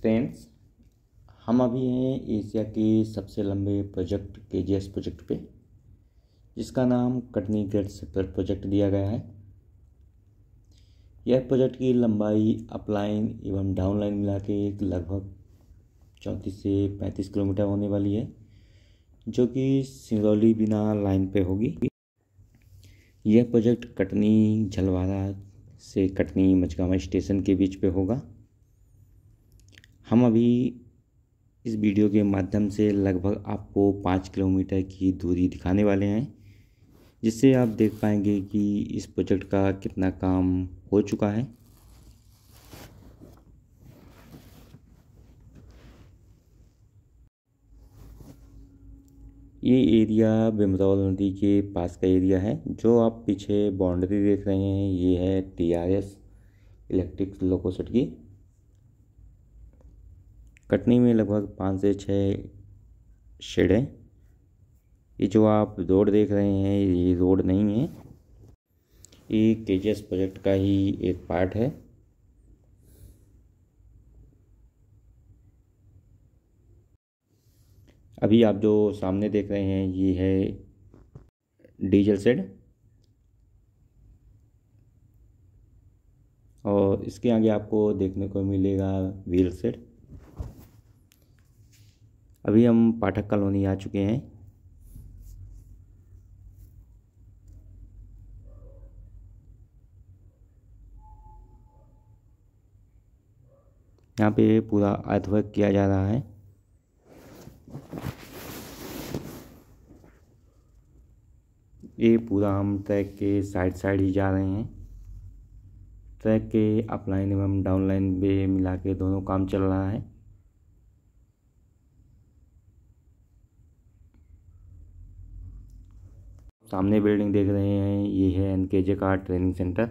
friends हम अभी हैं एशिया के सबसे लंबे प्रोजेक्ट के जी एस प्रोजेक्ट पे जिसका नाम कटनी ग्रेड सेपर प्रोजेक्ट दिया गया है यह प्रोजेक्ट की लंबाई अपलाइन एवं डाउनलाइन मिला के लगभग चौंतीस से पैंतीस किलोमीटर होने वाली है जो कि सिंगरौली बिना लाइन पे होगी यह प्रोजेक्ट कटनी झलवाड़ा से कटनी मचगावा स्टेशन के बीच पे होगा हम अभी इस वीडियो के माध्यम से लगभग आपको पाँच किलोमीटर की दूरी दिखाने वाले हैं जिससे आप देख पाएंगे कि इस प्रोजेक्ट का कितना काम हो चुका है ये एरिया बेमदौल नदी के पास का एरिया है जो आप पीछे बाउंड्री देख रहे हैं ये है टीआरएस इलेक्ट्रिक लोकोसेट की कटनी में लगभग पाँच से छः शेड है ये जो आप रोड देख रहे हैं ये रोड नहीं है ये के प्रोजेक्ट का ही एक पार्ट है अभी आप जो सामने देख रहे हैं ये है डीजल सेड और इसके आगे आपको देखने को मिलेगा व्हील सेड अभी हम पाठक कॉलोनी आ चुके हैं यहाँ पे पूरा अर्थवर्क किया जा रहा है ये पूरा हम ट्रैक के साइड साइड ही जा रहे हैं ट्रैक के अपलाइन एवं डाउनलाइन भी मिला के दोनों काम चल रहा है सामने बिल्डिंग देख रहे हैं ये है एन के जे का ट्रेनिंग सेंटर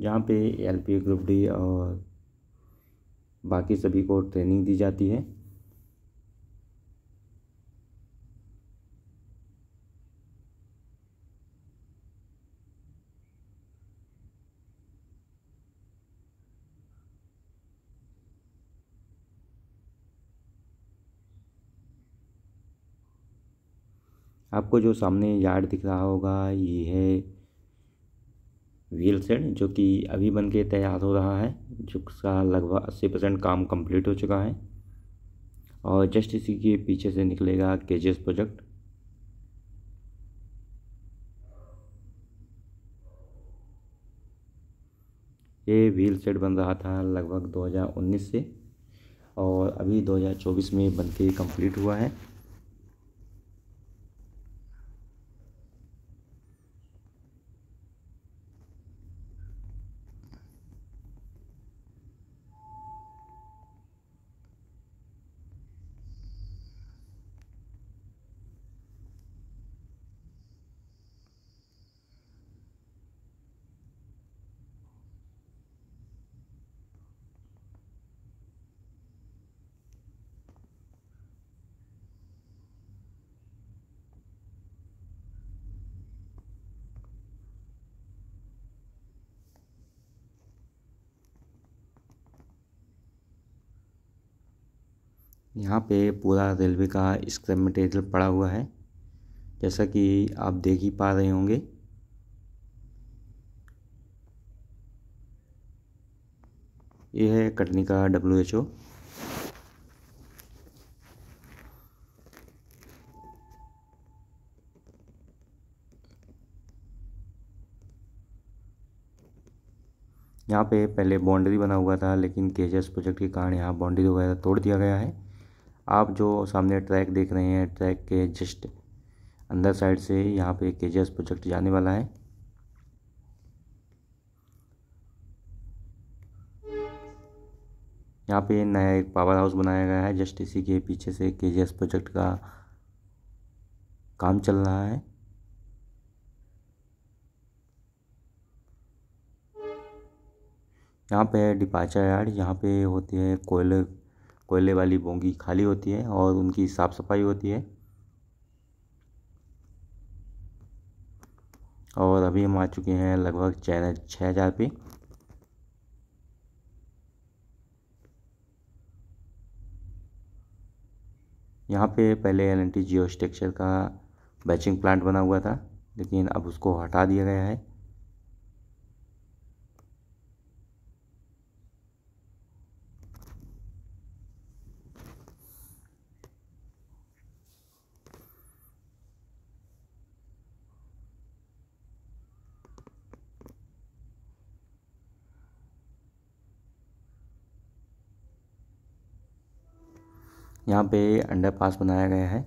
जहाँ पे एल पी ग्रुप डी और बाकी सभी को ट्रेनिंग दी जाती है आपको जो सामने यार्ड दिख रहा होगा ये है व्हील सेट जो कि अभी बन के तैयार हो रहा है जिसका लगभग अस्सी परसेंट काम कंप्लीट हो चुका है और जस्ट इसी के पीछे से निकलेगा केजेस प्रोजेक्ट ये व्हील सेट बन रहा था लगभग 2019 से और अभी 2024 में बन के कम्प्लीट हुआ है यहाँ पे पूरा रेलवे का स्क्रैप मटेरियल पड़ा हुआ है जैसा कि आप देख ही पा रहे होंगे ये है कटनी का डब्ल्यू एच ओ यहाँ पे पहले बाउंड्री बना हुआ था लेकिन केजेस प्रोजेक्ट के कारण यहाँ बाउंड्री वगैरह तोड़ दिया गया है आप जो सामने ट्रैक देख रहे हैं ट्रैक के जस्ट अंदर साइड से यहाँ पे के जी प्रोजेक्ट जाने वाला है यहाँ पे नया एक पावर हाउस बनाया गया है जस्ट इसी के पीछे से के जी प्रोजेक्ट का काम चल रहा है यहाँ पे डिपाचर यार्ड यहाँ पे होती है कोयले कोयले वाली बोंगी खाली होती है और उनकी साफ़ सफाई होती है और अभी हम आ चुके हैं लगभग चार छः हज़ार पे यहाँ पे पहले एल एन टी का बैचिंग प्लांट बना हुआ था लेकिन अब उसको हटा दिया गया है यहाँ पे अंडरपास बनाया गया है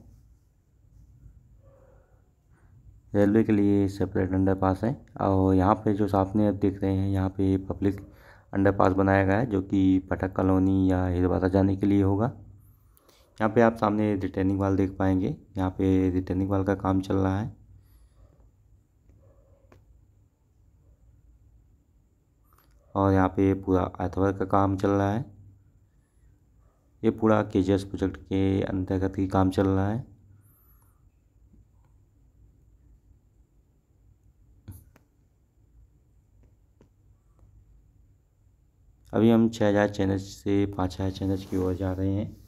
रेलवे के लिए सेपरेट अंडरपास है और यहाँ पे जो सामने आप देख रहे हैं यहाँ पे पब्लिक अंडरपास बनाया गया है जो कि पटक कॉलोनी या हिरवासा जाने के लिए होगा यहाँ पे आप सामने रिटर्निंग वाल देख पाएंगे यहाँ पे रिटर्निंग वाल का काम चल रहा है और यहाँ पे पूरा अथवर का काम चल रहा है ये पूरा के जी एस प्रोजेक्ट के अंतर्गत ही काम चल रहा है अभी हम छः हज़ार चैनल से पाँच हज़ार चैनल की ओर जा रहे हैं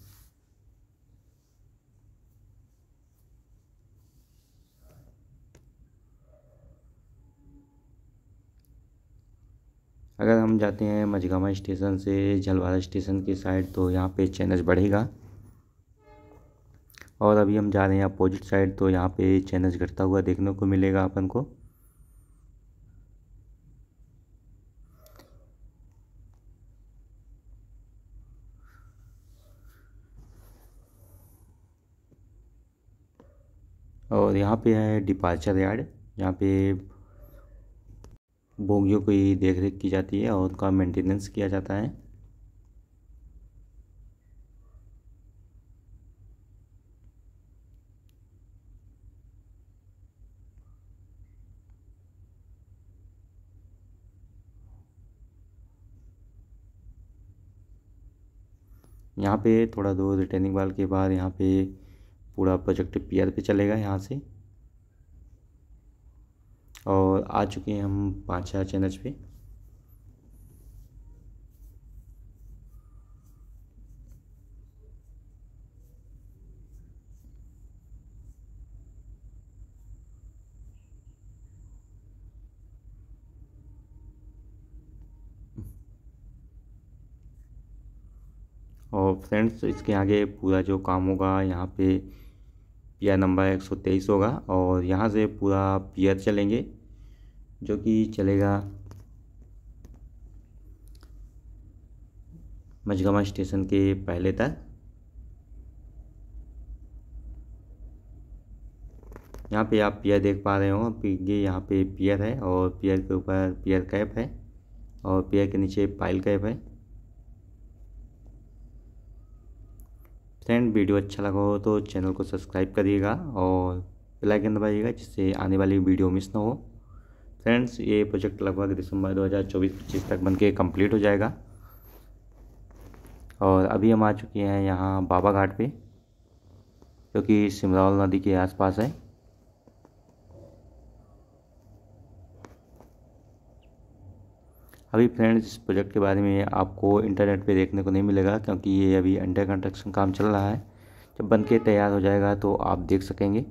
अगर हम जाते हैं मझगामा स्टेशन से झलवाड़ा स्टेशन की साइड तो यहाँ पे चैनल बढ़ेगा और अभी हम जा रहे हैं अपोजिट साइड तो यहाँ पे चैनल घटता हुआ देखने को मिलेगा अपन को और यहाँ पे है डिपार्चर यार्ड यहाँ पे बोगियों की देख रेख की जाती है और उनका मेंटेनेंस किया जाता है यहाँ पे थोड़ा दूर रिटर्निंग वाल के बाद यहाँ पे पूरा प्रोजेक्ट पीआर पे चलेगा यहाँ से और आ चुके हैं हम पाँच हज़ार चैनल्स पे और फ्रेंड्स इसके आगे पूरा जो काम होगा यहाँ पे पीआर नंबर एक सौ तेईस होगा और यहाँ से पूरा पियर चलेंगे जो कि चलेगा मझगमा स्टेशन के पहले तक यहाँ पे आप पियर देख पा रहे हो ये यहाँ पे पियर है और पियर के ऊपर पियर कैप है और पियर के नीचे पाइल कैप है फ्रेंड वीडियो अच्छा लगा हो तो चैनल को सब्सक्राइब करिएगा और बेलाइकन दबाइएगा जिससे आने वाली वीडियो मिस ना हो फ्रेंड्स ये प्रोजेक्ट लगभग दिसंबर 2024-25 तक बन के कम्प्लीट हो जाएगा और अभी हम आ चुके हैं यहाँ बाबा घाट पे क्योंकि सिमरावल नदी के आसपास है अभी फ्रेंड्स इस प्रोजेक्ट के बारे में आपको इंटरनेट पे देखने को नहीं मिलेगा क्योंकि ये अभी अंडर कंस्ट्रक्शन काम चल रहा है जब बन के तैयार हो जाएगा तो आप देख सकेंगे